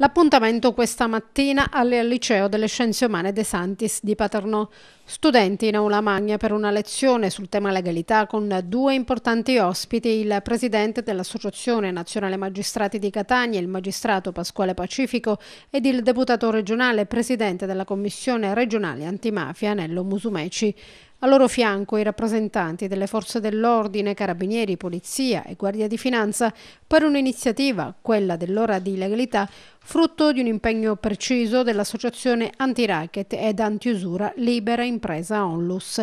L'appuntamento questa mattina al Liceo delle Scienze Umane De Santis di Paternò. Studenti in aula magna per una lezione sul tema legalità con due importanti ospiti, il presidente dell'Associazione Nazionale Magistrati di Catania, il magistrato Pasquale Pacifico ed il deputato regionale presidente della Commissione regionale antimafia Nello Musumeci. Al loro fianco i rappresentanti delle forze dell'ordine, carabinieri, polizia e guardia di finanza per un'iniziativa, quella dell'ora di legalità, frutto di un impegno preciso dell'associazione anti-racket ed anti-usura Libera Impresa Onlus.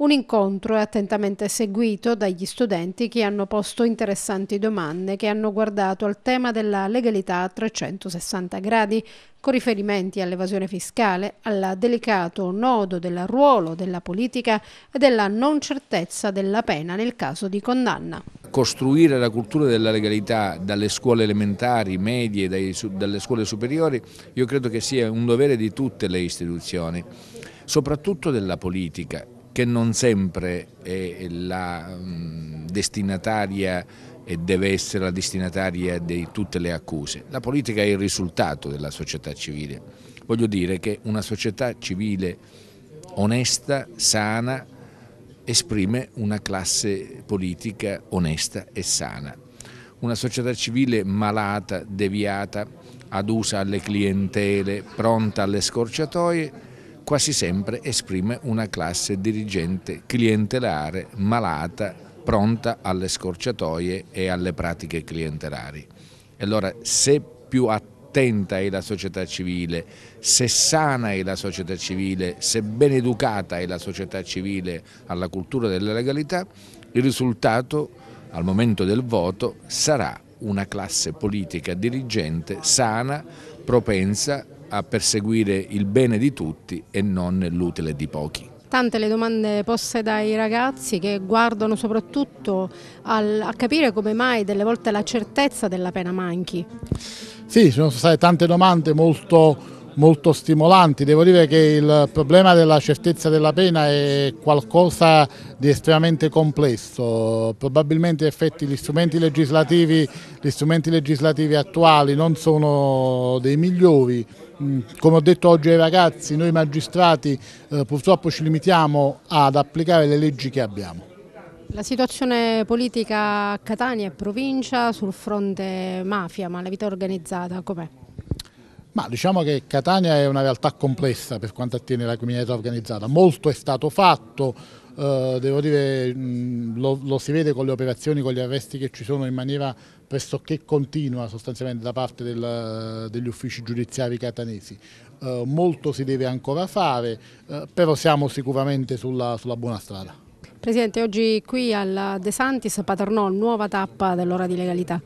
Un incontro è attentamente seguito dagli studenti che hanno posto interessanti domande che hanno guardato al tema della legalità a 360 gradi, con riferimenti all'evasione fiscale, al delicato nodo del ruolo della politica e della non certezza della pena nel caso di condanna. Costruire la cultura della legalità dalle scuole elementari, medie, dai, dalle scuole superiori, io credo che sia un dovere di tutte le istituzioni, soprattutto della politica che non sempre è la mm, destinataria e deve essere la destinataria di tutte le accuse. La politica è il risultato della società civile. Voglio dire che una società civile onesta, sana, esprime una classe politica onesta e sana. Una società civile malata, deviata, adusa alle clientele, pronta alle scorciatoie, quasi sempre esprime una classe dirigente clientelare malata, pronta alle scorciatoie e alle pratiche clientelari. allora se più attenta è la società civile, se sana è la società civile, se ben educata è la società civile alla cultura della legalità, il risultato al momento del voto sarà una classe politica dirigente sana, propensa a perseguire il bene di tutti e non l'utile di pochi. Tante le domande poste dai ragazzi che guardano soprattutto al, a capire come mai delle volte la certezza della pena manchi. Sì, sono state tante domande molto molto stimolanti. Devo dire che il problema della certezza della pena è qualcosa di estremamente complesso. Probabilmente effetti, gli, strumenti gli strumenti legislativi attuali non sono dei migliori mm, come ho detto oggi ai ragazzi, noi magistrati eh, purtroppo ci limitiamo ad applicare le leggi che abbiamo. La situazione politica a Catania e provincia sul fronte mafia, ma la vita organizzata com'è? Ma diciamo che Catania è una realtà complessa per quanto attiene la criminalità organizzata, molto è stato fatto, eh, devo dire mh, lo, lo, si vede con le operazioni, con gli arresti che ci sono in maniera pressoché continua sostanzialmente da parte del, degli uffici giudiziari catanesi. Eh, molto si deve ancora fare, eh, però siamo sicuramente sulla, sulla buona strada. Presidente, oggi qui al De Santis Paternò, nuova tappa dell'ora di legalità.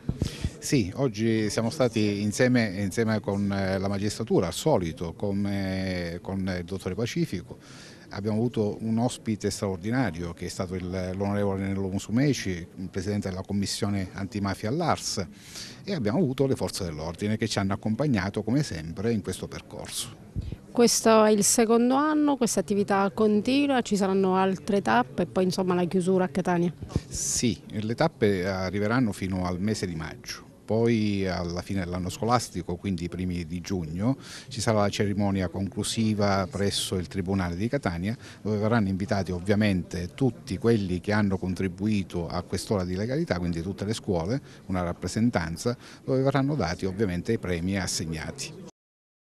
Sì, oggi siamo stati insieme, insieme con eh, la magistratura, al solito, con, con il dottore Pacifico, abbiamo avuto un ospite straordinario che è stato l'onorevole Nello Musumeci, presidente della commissione antimafia all'ARS e abbiamo avuto le forze dell'ordine che ci hanno accompagnato come sempre in questo percorso. Questo è il secondo anno, questa attività continua, ci saranno altre tappe e poi insomma la chiusura a Catania? Sì, le tappe arriveranno fino al mese di maggio poi alla fine dell'anno scolastico, quindi i primi di giugno, ci sarà la cerimonia conclusiva presso il Tribunale di Catania dove verranno invitati ovviamente tutti quelli che hanno contribuito a quest'ora di legalità, quindi tutte le scuole, una rappresentanza, dove verranno dati ovviamente i premi assegnati.